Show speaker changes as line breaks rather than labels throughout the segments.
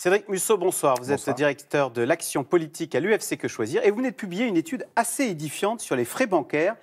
Cédric Musso, bonsoir. Vous êtes êtes directeur de l'action politique à l'UFC Que Choisir et vous venez de publier une étude assez édifiante sur les frais bancaires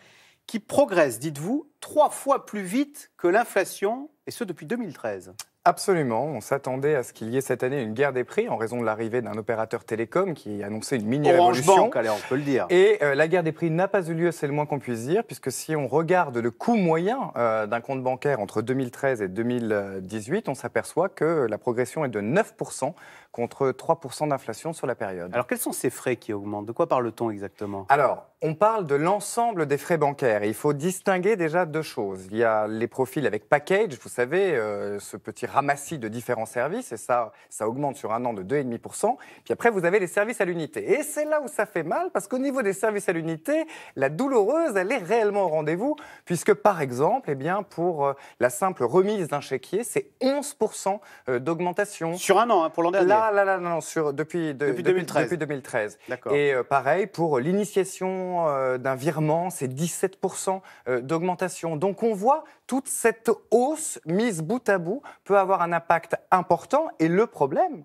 qui progressent, dites-vous, trois fois plus vite que l'inflation, et ce depuis 2013.
Absolument. On s'attendait à ce qu'il y ait cette année une guerre des prix en raison de l'arrivée d'un opérateur télécom qui annonçait une mini-révolution. on peut le dire. Et euh, la guerre des prix n'a pas eu lieu, c'est le moins qu'on puisse dire, puisque si on regarde le coût moyen euh, d'un compte bancaire entre 2013 et 2018, on s'aperçoit que la progression est de 9% contre 3% d'inflation sur la période. Alors quels sont ces frais qui augmentent De quoi parle-t-on exactement Alors, on parle de l'ensemble des frais bancaires. il faut distinguer déjà deux choses. Il y a les profils avec package, vous savez, euh, ce petit ramassis de différents services, et ça, ça augmente sur un an de 2,5%. Puis après, vous avez les services à l'unité. Et c'est là où ça fait mal, parce qu'au niveau des services à l'unité, la douloureuse, elle est réellement au rendez-vous, puisque par exemple, eh bien, pour euh, la simple remise d'un chéquier, c'est 11% euh, d'augmentation. Sur un an, hein, pour l'an dernier Là, là, là, non, sur, depuis, depuis, 2013. Et euh, pareil, pour l'initiation d'un virement, c'est 17% d'augmentation. Donc on voit toute cette hausse mise bout à bout peut avoir avoir un impact important. Et le problème,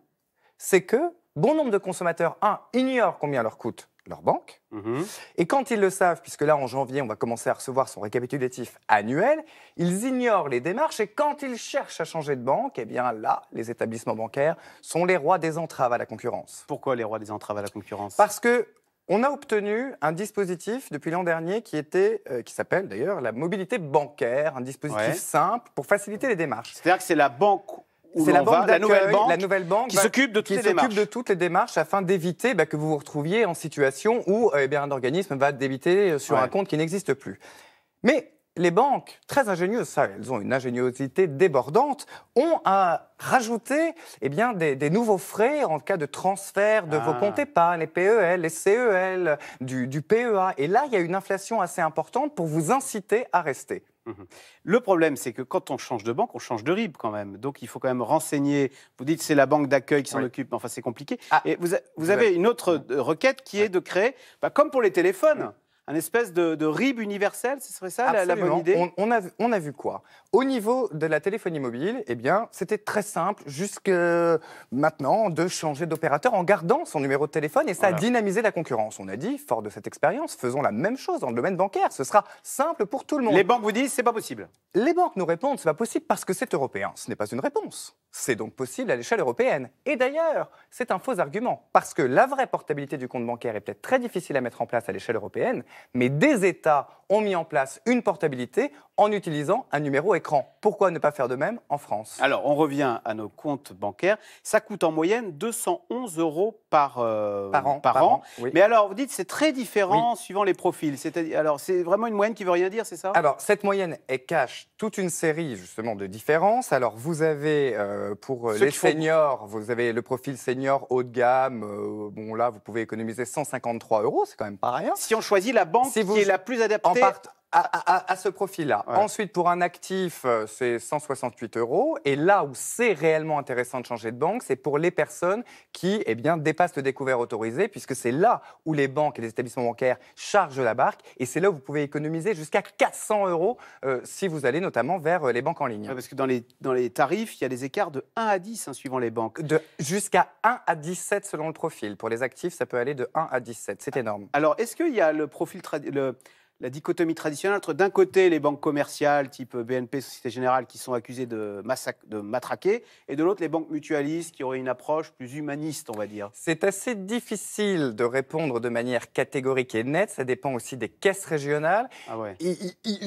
c'est que bon nombre de consommateurs, un, ignorent combien leur coûte leur banque. Mhm. Et quand ils le savent, puisque là en janvier on va commencer à recevoir son récapitulatif annuel, ils ignorent les démarches et quand ils cherchent à changer de banque, eh bien là, les établissements bancaires sont les rois des entraves à la concurrence. Pourquoi les rois des entraves à la concurrence Parce que on a obtenu un dispositif depuis l'an dernier qui était, euh, qui s'appelle d'ailleurs la mobilité bancaire, un dispositif simple pour faciliter les démarches. C'est-à-dire que c'est la banque c'est la, nouvelle banque, qui s'occupe de, toutes les démarches afin d'éviter bah, que vous vous retrouviez en situation où euh, eh un organisme va débiter euh, sur un compte qui n'existe plus. Mais les banques, très ingénieuses, ça, elles ont une ingéniosité débordante, ont à rajouter eh bien, des, nouveaux frais en cas de transfert de vos ah. comptes pas les PEL, les CEL, du, PEA. Et là, il y a une inflation assez importante pour vous inciter à rester. Mhm.
Le problème, c'est que quand on change de banque, on change de RIB quand même. Donc il faut quand même renseigner. Vous dites c'est la banque d'accueil qui s'en occupe, mais enfin c'est compliqué. Ah. et vous, avez une autre requête qui est de créer, bah, comme pour les téléphones, un espèce de, RIB universel, ce serait ça la, bonne idée
on, a, vu quoi Au niveau de la téléphonie mobile, eh bien, c'était très simple jusque maintenant de changer d'opérateur en gardant son numéro de téléphone et ça a dynamisé la concurrence. On a dit, fort de cette expérience, faisons la même chose dans le domaine bancaire. Ce sera simple pour tout le monde. Les banques vous disent, c'est pas possible. Les banques nous répondent, c'est pas possible parce que c'est européen. Ce n'est pas une réponse. C'est donc possible à l'échelle européenne. Et d'ailleurs, c'est un faux argument, parce que la vraie portabilité du compte bancaire est peut-être très difficile à mettre en place à l'échelle européenne, mais des États ont mis en place une portabilité en utilisant un numéro écran. Pourquoi ne pas faire de même en France Alors, on revient à nos comptes bancaires.
Ça coûte en moyenne 211 euros par, euh, an. Mais alors, vous dites c'est très différent suivant les profils. Alors, c'est vraiment une moyenne qui veut rien dire, c'est ça
Alors, cette moyenne cache toute une série justement de différences. Alors, vous avez euh, pour euh, les seniors, vous avez le profil senior haut de gamme. bon, là, vous pouvez économiser 153 euros, c'est quand même pas rien. Si on choisit la banque qui est la plus adaptée à, ce profil-là. Ensuite, pour un actif, euh, c'est 168 euros. Et là où c'est réellement intéressant de changer de banque, c'est pour les personnes qui eh bien, dépassent le découvert autorisé, puisque c'est là où les banques et les établissements bancaires chargent la barque. Et c'est là où vous pouvez économiser jusqu'à 400 euros euh, si vous allez notamment vers euh, les banques en ligne. parce que dans les, dans les tarifs, il y a des écarts de 1 à 10 hein, suivant les banques. De Jusqu'à 1 à 17 selon le profil. Pour les actifs, ça peut aller de 1 à 17. C'est ah. énorme.
Alors, est-ce qu'il y a le profil... Le la dichotomie traditionnelle entre d'un côté les banques commerciales type BNP, Société Générale qui sont accusées de, de matraquer et de l'autre les banques mutualistes qui auraient une approche plus humaniste, on va dire
C'est assez difficile de répondre de manière catégorique et nette, ça dépend aussi des caisses régionales. Ah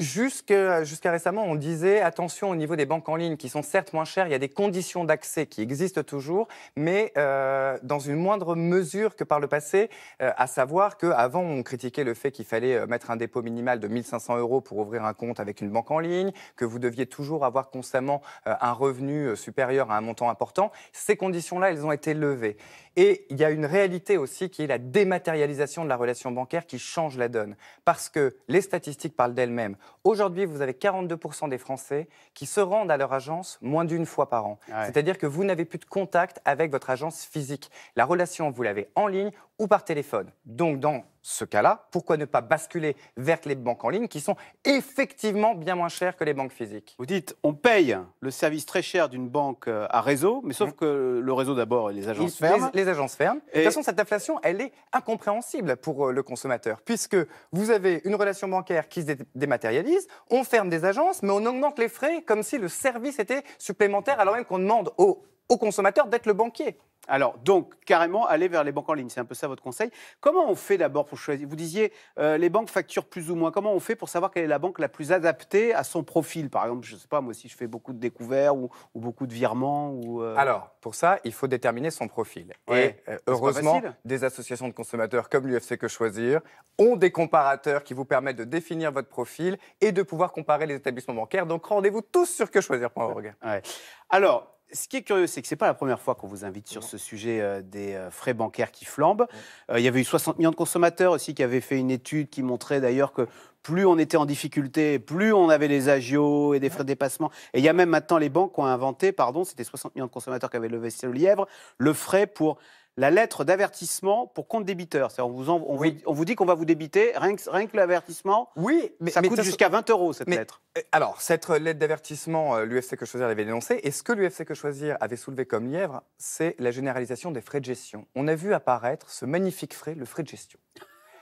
jusqu'à récemment, on disait attention au niveau des banques en ligne qui sont certes moins chères, il y a des conditions d'accès qui existent toujours, mais euh, dans une moindre mesure que par le passé, euh, à savoir qu'avant on critiquait le fait qu'il fallait euh, mettre un dépôt minimal de 1500 euros pour ouvrir un compte avec une banque en ligne, que vous deviez toujours avoir constamment euh, un revenu euh, supérieur à un montant important. Ces conditions-là, elles ont été levées. Et il y a une réalité aussi qui est la dématérialisation de la relation bancaire qui change la donne. Parce que les statistiques parlent d'elles-mêmes. Aujourd'hui, vous avez 42% des Français qui se rendent à leur agence moins d'une fois par an. C'est-à-dire que vous n'avez plus de contact avec votre agence physique. La relation, vous l'avez en ligne ou par téléphone. Donc, dans ce cas-là, pourquoi ne pas basculer vers les banques en ligne qui sont effectivement bien moins chères que les banques physiques Vous dites, on
paye le service très cher d'une banque euh, à réseau, mais sauf mhm. que
le réseau d'abord et les agences ferment. Les, agences ferment. De toute façon, cette inflation, elle est incompréhensible pour euh, le consommateur, puisque vous avez une relation bancaire qui se dématérialise, on ferme des agences, mais on augmente les frais comme si le service était supplémentaire, alors même qu'on demande au au consommateur
d'être le banquier. Alors, donc, carrément, aller vers les banques en ligne, c'est un peu ça votre conseil. Comment on fait d'abord pour choisir Vous disiez, euh, les banques facturent plus ou moins. Comment on fait pour savoir quelle est la banque la plus adaptée à son profil Par exemple, je ne sais pas, moi, si je fais beaucoup de découverts ou, beaucoup de virements ou, euh Alors,
pour ça, il faut déterminer son profil. Et euh, heureusement, des associations de consommateurs comme l'UFC Que Choisir ont des comparateurs qui vous permettent de définir votre profil et de pouvoir comparer les établissements bancaires. Donc, rendez-vous tous sur quechoisir.org. Ouais. Alors, ce qui est curieux, c'est que ce n'est pas la première fois
qu'on vous invite sur ce sujet euh, des euh, frais bancaires qui flambent. Euh, il y avait eu 60 millions de consommateurs aussi qui avaient fait une étude qui montrait d'ailleurs que plus on était en difficulté, plus on avait les agios et des frais de dépassement. Et il y a même maintenant les banques qui ont inventé, pardon, c'était 60 millions de consommateurs qui avaient levé le lièvre, le frais pour la lettre d'avertissement pour compte débiteur. On vous, on, vous, dit qu'on va vous débiter, rien que, l'avertissement, oui, mais, ça coûte jusqu'à 20 euros cette lettre.
Euh, alors, cette lettre d'avertissement, euh, l'UFC Que Choisir l'avait dénoncée, et ce que l'UFC Que Choisir avait soulevé comme lièvre, c'est la généralisation des frais de gestion. On a vu apparaître ce magnifique frais, le frais de gestion.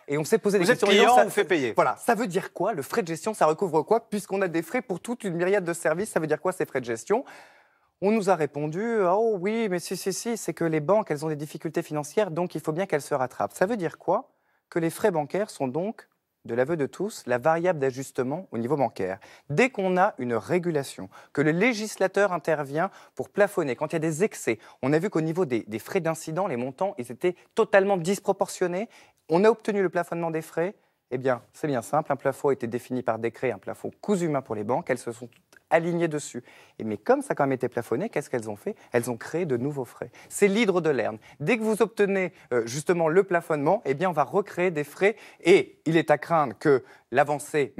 Et on s'est posé des questions. ça, nous fait payer. Voilà, ça veut dire quoi Le frais de gestion, ça recouvre quoi Puisqu'on a des frais pour toute une myriade de services, ça veut dire quoi ces frais de gestion on nous a répondu ah, Oh oui, mais si, si, si, c'est que les banques, elles ont des difficultés financières, donc il faut bien qu'elles se rattrapent. Ça veut dire quoi Que les frais bancaires sont donc, de l'aveu de tous, la variable d'ajustement au niveau bancaire. Dès qu'on a une régulation, que le législateur intervient pour plafonner, quand il y a des excès, on a vu qu'au niveau des, des frais d'incident, les montants, ils étaient totalement disproportionnés. On a obtenu le plafonnement des frais eh bien, c'est bien simple. Un plafond a été défini par décret, un plafond cousu main pour les banques. Elles se sont alignées dessus. Et mais comme ça quand même été plafonné, qu'est-ce qu'elles ont fait Elles ont créé de nouveaux frais. C'est l'hydre de l'herne. Dès que vous obtenez euh, justement le plafonnement, eh bien on va recréer des frais et il est à craindre que l'avancée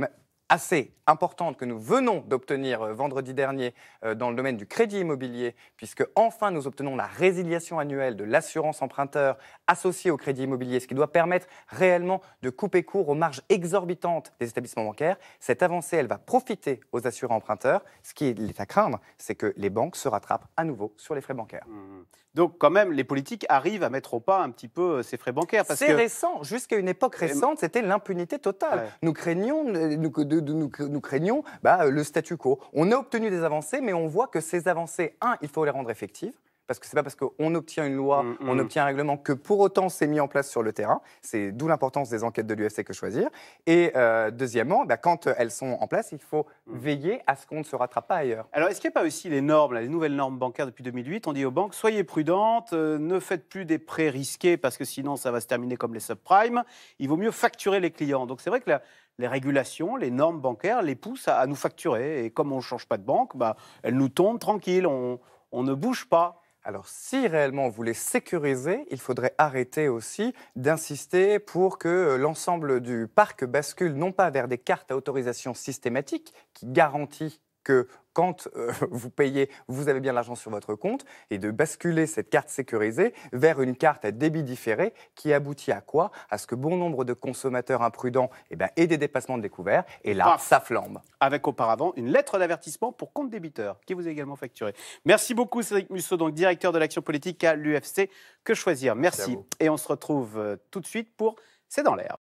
assez importante que nous venons d'obtenir euh, vendredi dernier euh, dans le domaine du crédit immobilier, puisque enfin nous obtenons la résiliation annuelle de l'assurance emprunteur associée au crédit immobilier, ce qui doit permettre réellement de couper court aux marges exorbitantes des établissements bancaires. Cette avancée, elle va profiter aux assureurs emprunteurs. Ce qui est à craindre, c'est que les banques se rattrapent à nouveau sur les frais bancaires. Mmh, mmh.
Donc quand même, les politiques arrivent à mettre au pas un petit peu euh, ces frais bancaires. C'est que... récent. Jusqu'à une époque récente,
c'était l'impunité totale. Nous craignions... Nous, de nous, nous, craignons bah, euh, le statu quo. On a obtenu des avancées, mais on voit que ces avancées, un, il faut les rendre effectives parce que c'est pas parce qu'on obtient une loi, mm, on mm. obtient un règlement que pour autant c'est mis en place sur le terrain. C'est d'où l'importance des enquêtes de l'UFC que choisir. Et euh, deuxièmement, bah, quand euh, elles sont en place, il faut mm. veiller à ce qu'on ne se rattrape pas ailleurs.
Alors est-ce qu'il n'y a pas aussi les normes, les nouvelles normes bancaires depuis 2008 On dit aux banques soyez prudentes, euh, ne faites plus des prêts risqués parce que sinon ça va se terminer comme les subprimes. Il vaut mieux facturer les clients. Donc c'est vrai que les régulations, les normes bancaires les poussent à, nous facturer.
Et comme on ne change pas de banque, bah, elles nous tombent tranquilles. On, on ne bouge pas. Alors si réellement on voulait sécuriser, il faudrait arrêter aussi d'insister pour que euh, l'ensemble du parc bascule non pas vers des cartes à autorisation systématique qui garantit que quand euh, vous payez, vous avez bien l'argent sur votre compte, et de basculer cette carte sécurisée vers une carte à débit différé qui aboutit à quoi À ce que bon nombre de consommateurs imprudents eh ben, aient des dépassements de découvert, et là, ça flambe. Avec auparavant une
lettre d'avertissement pour compte débiteur, qui vous est également facturé. Merci beaucoup Cédric Musso, donc directeur de l'action politique à l'UFC. Que choisir Merci et on se retrouve euh, tout de suite pour C'est dans l'air.